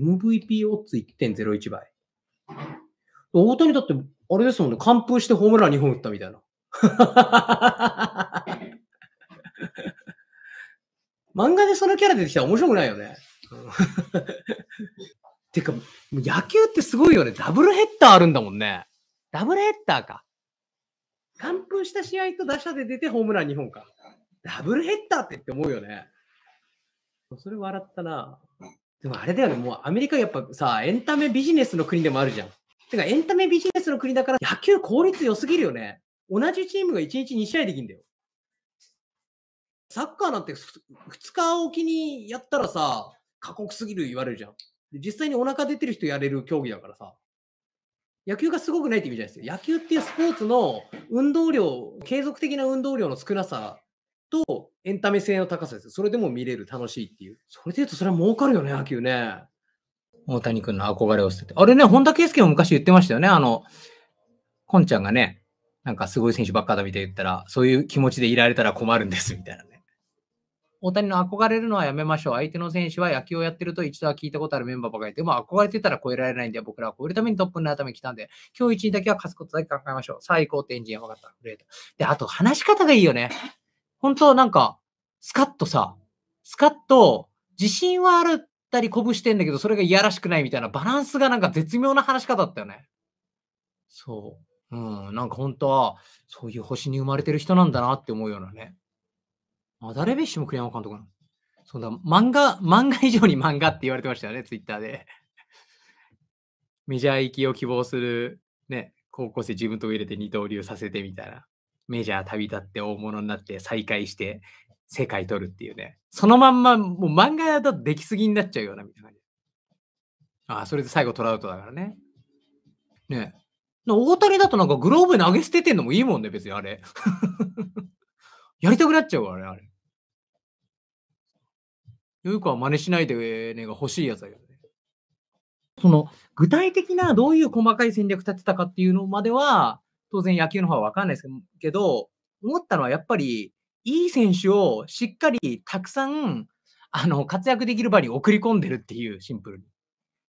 MVP オッズ1.01倍。大谷だって、あれですもんね、完封してホームラン2本打ったみたいな。漫画でそのキャラ出てきたら面白くないよね。てか、野球ってすごいよね。ダブルヘッダーあるんだもんね。ダブルヘッダーか。完封した試合と打者で出てホームラン2本か。ダブルヘッダーってって思うよね。それ笑ったな。でもあれだよね、もうアメリカやっぱさ、エンタメビジネスの国でもあるじゃん。てか、エンタメビジネスの国だから野球効率良すぎるよね。同じチームが1日2試合できんだよ。サッカーなんて2日おきにやったらさ、過酷すぎる言われるじゃん。実際にお腹出てる人やれる競技だからさ。野球がすごくないって意味じゃないですよ。野球っていうスポーツの運動量、継続的な運動量の少なさとエンタメ性の高さです。それでも見れる、楽しいっていう。それで言うと、それは儲かるよね、野球ね。大谷君の憧れを捨てて。あれね、本田圭佑も昔言ってましたよね。あの、こんちゃんがね、なんかすごい選手ばっかだみたい言ったら、そういう気持ちでいられたら困るんです、みたいなね。大谷の憧れるのはやめましょう。相手の選手は野球をやってると一度は聞いたことあるメンバーばかりで、まあ憧れてたら超えられないんで、僕らは超えるためにトップになるために来たんで、今日一位だけは勝つことだけ考えましょう。最高ってエンジン分かった。グレート。で、あと話し方がいいよね。本当なんか、スカッとさ、スカッと、自信はあるったり鼓舞してんだけど、それがいやらしくないみたいなバランスがなんか絶妙な話し方だったよね。そう。うん、なんか本当は、そういう星に生まれてる人なんだなって思うようなね。あ、ダルビッシュも栗山監督なの。そうだ、漫画、漫画以上に漫画って言われてましたよね、ツイッターで。メジャー行きを希望する、ね、高校生自分と入れて二刀流させてみたいな。メジャー旅立って大物になって再会して世界取るっていうね。そのまんま、もう漫画だとできすぎになっちゃうようなみたいな感じ。ああ、それで最後トラウトだからね。ねえ。大谷だとなんかグローブ投げ捨ててんのもいいもんね、別にあれ。やりたくなっちゃうわ、あれ、あれ。よ子は真似しないでねが欲しいやつだけどね。その具体的などういう細かい戦略立てたかっていうのまでは、当然野球の方はわかんないですけど、思ったのはやっぱり、いい選手をしっかりたくさん、あの、活躍できる場に送り込んでるっていう、シンプルに。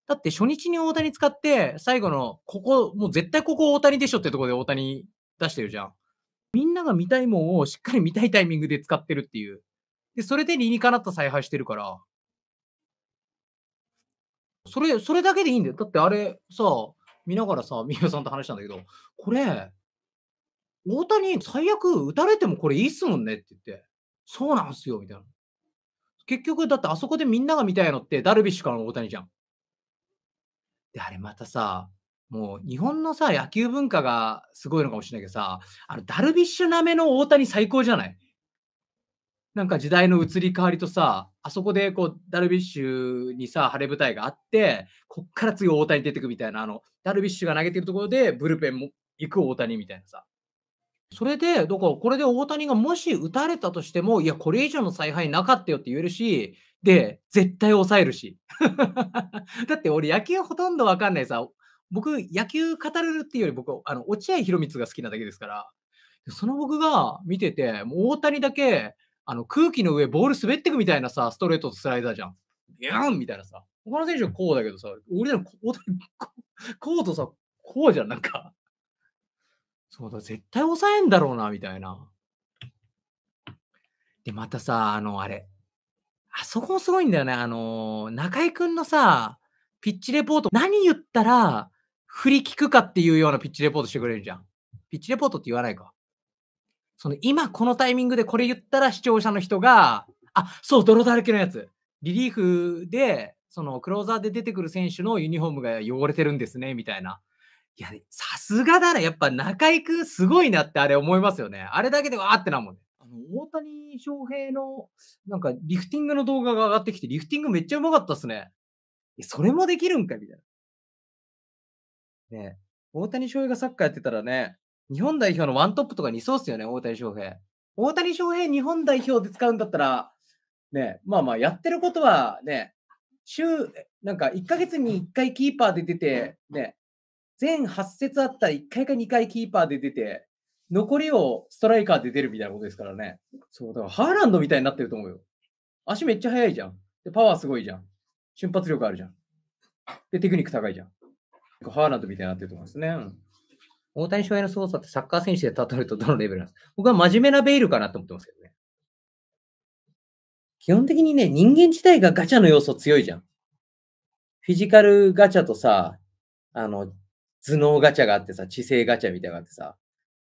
だって初日に大谷使って、最後の、ここ、もう絶対ここ大谷でしょってとこで大谷出してるじゃん。みんなが見たいもんをしっかり見たいタイミングで使ってるっていう。で、それで理にかなった采配してるから。それ、それだけでいいんだよ。だってあれさ、見ながらさ、み浦さんと話したんだけど、これ、大谷、最悪、打たれてもこれいいっすもんねって言って、そうなんすよ、みたいな。結局、だってあそこでみんなが見たいのって、ダルビッシュからの大谷じゃん。で、あれまたさ、もう日本のさ、野球文化がすごいのかもしれないけどさ、あのダルビッシュなめの大谷最高じゃないなんか時代の移り変わりとさ、あそこでこうダルビッシュにさ、晴れ舞台があって、こっから次大谷出てくみたいな、あの、ダルビッシュが投げてるところでブルペンも行く大谷みたいなさ。それで、だからこれで大谷がもし打たれたとしても、いや、これ以上の采配なかったよって言えるし、で、絶対抑えるし。だって俺野球ほとんどわかんないさ、僕野球語れるっていうより僕、あの、落合博満が好きなだけですから、その僕が見てて、もう大谷だけ、あの空気の上、ボール滑ってくみたいなさ、ストレートとスライダーじゃん。ビャーンみたいなさ。他の選手はこうだけどさ、俺らのここうとさ、こうじゃん、なんか。そうだ、絶対抑えんだろうな、みたいな。で、またさ、あの、あれ。あそこもすごいんだよね。あの、中居んのさ、ピッチレポート、何言ったら振り聞くかっていうようなピッチレポートしてくれるじゃん。ピッチレポートって言わないか。その今このタイミングでこれ言ったら視聴者の人が、あ、そう、泥だらけのやつ。リリーフで、そのクローザーで出てくる選手のユニフォームが汚れてるんですね、みたいな。いや、さすがだね。やっぱ中居んすごいなってあれ思いますよね。あれだけでわーってなもんね。あの、大谷翔平の、なんかリフティングの動画が上がってきて、リフティングめっちゃうまかったっすね。それもできるんかみたいな。ね大谷翔平がサッカーやってたらね、日本代表のワントップとかにそうっすよね、大谷翔平。大谷翔平日本代表で使うんだったら、ね、まあまあやってることはね、週、なんか1ヶ月に1回キーパーで出て、ね、全8節あったら1回か2回キーパーで出て、残りをストライカーで出るみたいなことですからね。そう、だからハーランドみたいになってると思うよ。足めっちゃ速いじゃん。で、パワーすごいじゃん。瞬発力あるじゃん。で、テクニック高いじゃん。ハーランドみたいになってると思うんですね。うん大谷翔平の凄さってサッカー選手で例えるとどのレベルなんですか僕は真面目なベイルかなと思ってますけどね。基本的にね、人間自体がガチャの要素強いじゃん。フィジカルガチャとさ、あの、頭脳ガチャがあってさ、知性ガチャみたいなのがあってさ、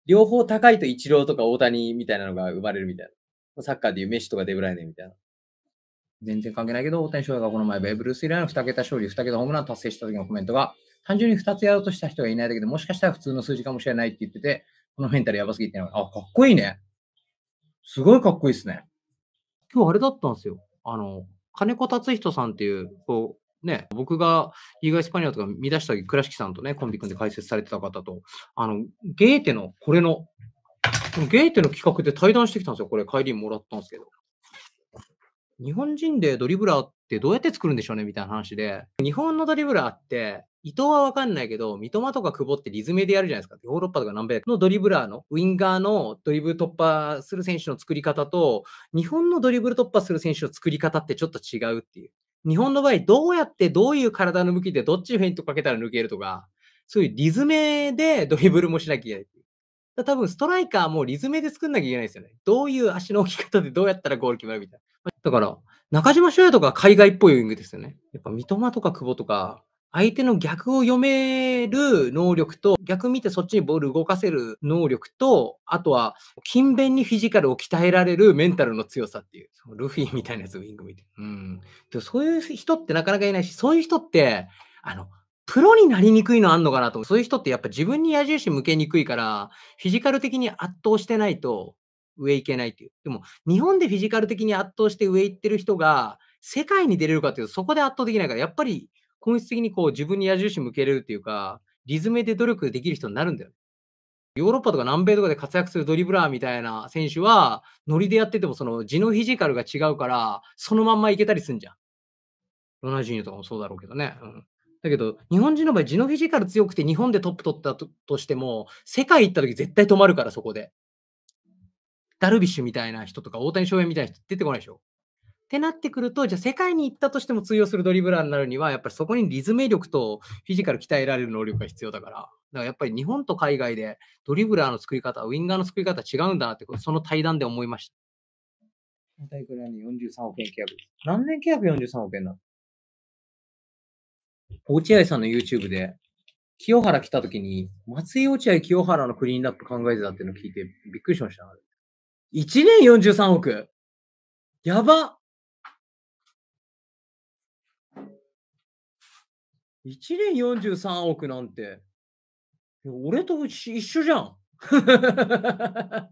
両方高いとイチローとか大谷みたいなのが生まれるみたいな。サッカーでいうメッシとかデブライネみたいな。全然関係ないけど、大谷翔平がこの前、ベーブ・ルース以来の2桁勝利、2桁ホームラン達成した時のコメントが、単純に2つやろうとした人がいないだけでもしかしたら普通の数字かもしれないって言ってて、このメンタルやばすぎて、あ、かっこいいね。すごいかっこいいですね。今日あれだったんですよ。あの、金子達人さんっていう、こう、ね、僕が意外スパニアとか見出した時、倉敷さんとね、コンビ組んで解説されてた方と、あの、ゲーテの、これの、のゲーテの企画で対談してきたんですよ。これ、帰りもらったんですけど。日本人でドリブラーってどうやって作るんでしょうねみたいな話で、日本のドリブラーって、伊藤はわかんないけど、三笘とか久保ってリズムでやるじゃないですか。ヨーロッパとか南米のドリブラーの、ウィンガーのドリブル突破する選手の作り方と、日本のドリブル突破する選手の作り方ってちょっと違うっていう。日本の場合、どうやってどういう体の向きでどっちフェイントかけたら抜けるとか、そういうリズムでドリブルもしなきゃいけない。だ多分ストライカーもリズムで作んなきゃいけないですよね。どういう足の置き方でどうやったらゴール決まるみたいな。だから、中島翔也とか海外っぽいウイングですよね。やっぱ三笘とか久保とか、相手の逆を読める能力と、逆見てそっちにボール動かせる能力と、あとは、勤勉にフィジカルを鍛えられるメンタルの強さっていう、ルフィみたいなやつ、ウィング見て。うん。でそういう人ってなかなかいないし、そういう人って、あの、プロになりにくいのあんのかなと。そういう人ってやっぱ自分に矢印向けにくいから、フィジカル的に圧倒してないと上行けないっていう。でも、日本でフィジカル的に圧倒して上行ってる人が、世界に出れるかっていうと、そこで圧倒できないから、やっぱり本質的にこう自分に矢印向けれるっていうか、リズムで努力できる人になるんだよ。ヨーロッパとか南米とかで活躍するドリブラーみたいな選手は、ノリでやっててもその地のフィジカルが違うから、そのまんま行けたりすんじゃん。ロナジーニョとかもそうだろうけどね。うん、だけど、日本人の場合、地のフィジカル強くて日本でトップ取ったとしても、世界行った時絶対止まるから、そこで。ダルビッシュみたいな人とか、大谷翔平みたいな人出てこないでしょ。ってなってくると、じゃあ世界に行ったとしても通用するドリブラーになるには、やっぱりそこにリズム力とフィジカル鍛えられる能力が必要だから、だからやっぱり日本と海外でドリブラーの作り方、ウィンガーの作り方違うんだなって、その対談で思いました。大体これは、ね、億円契約です。何年契約43億円なの落合さんの YouTube で、清原来た時に、松井落合清原のクリーンナップ考えてたっていうのを聞いて、びっくりしました。1年43億やば !1 年43億なんて、俺と一緒じゃん1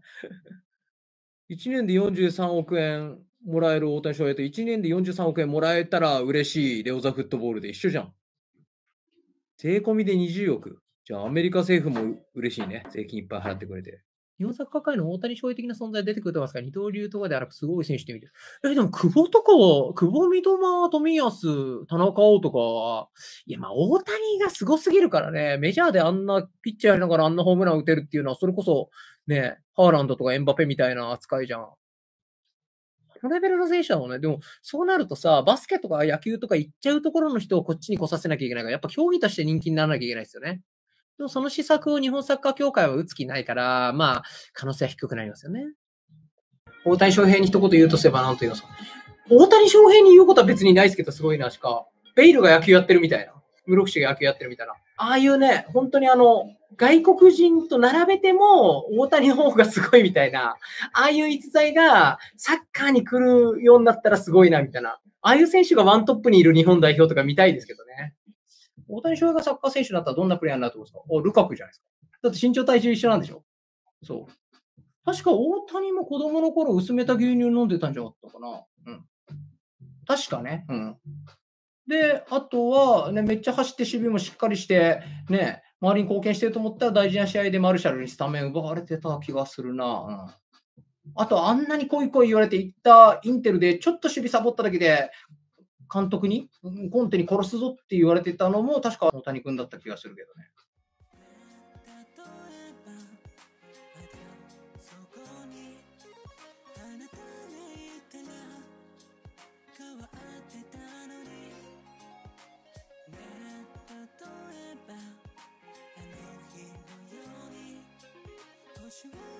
年で43億円もらえる大谷翔平と1年で43億円もらえたら嬉しいレオザフットボールで一緒じゃん。税込みで20億。じゃあアメリカ政府も嬉しいね。税金いっぱい払ってくれて。日ッ作家界の大谷翔平的な存在出てくると思いますから、二刀流とかであらすごい選手って見て。え、でも久保とかは、久保、三笘、富安、田中碧とかは、いや、まあ大谷がすごすぎるからね、メジャーであんなピッチャーやりながらあんなホームラン打てるっていうのは、それこそ、ね、ハーランドとかエンバペみたいな扱いじゃん。のレベルの選手だもんね。でも、そうなるとさ、バスケとか野球とか行っちゃうところの人をこっちに来させなきゃいけないから、やっぱ競技として人気にならなきゃいけないですよね。でも、その施策を日本サッカー協会は打つ気ないから、まあ、可能性は低くなりますよね。大谷翔平に一言言うとすれば何と言いますか大谷翔平に言うことは別にないですけど、すごいなしか。ベイルが野球やってるみたいな。室伏が野球やってるみたいな。ああいうね、本当にあの、外国人と並べても大谷の方がすごいみたいな、ああいう逸材がサッカーに来るようになったらすごいなみたいな、ああいう選手がワントップにいる日本代表とか見たいですけどね。大谷翔平がサッカー選手になったらどんなプレイヤーになると思うんですかお、ルカクじゃないですか。だって身長体重一緒なんでしょそう。確か大谷も子供の頃薄めた牛乳飲んでたんじゃなかったかな。うん。確かね。うん。で、あとは、ね、めっちゃ走って守備もしっかりして、ね、周りに貢献してると思ったら大事な試合でマルシャルにスタメン奪われてた気がするな。うん、あと、あんなにこいこい言われていったインテルで、ちょっと守備サボっただけで、監督に、コンテに殺すぞって言われてたのも、確か大谷君だった気がするけどね。ってた you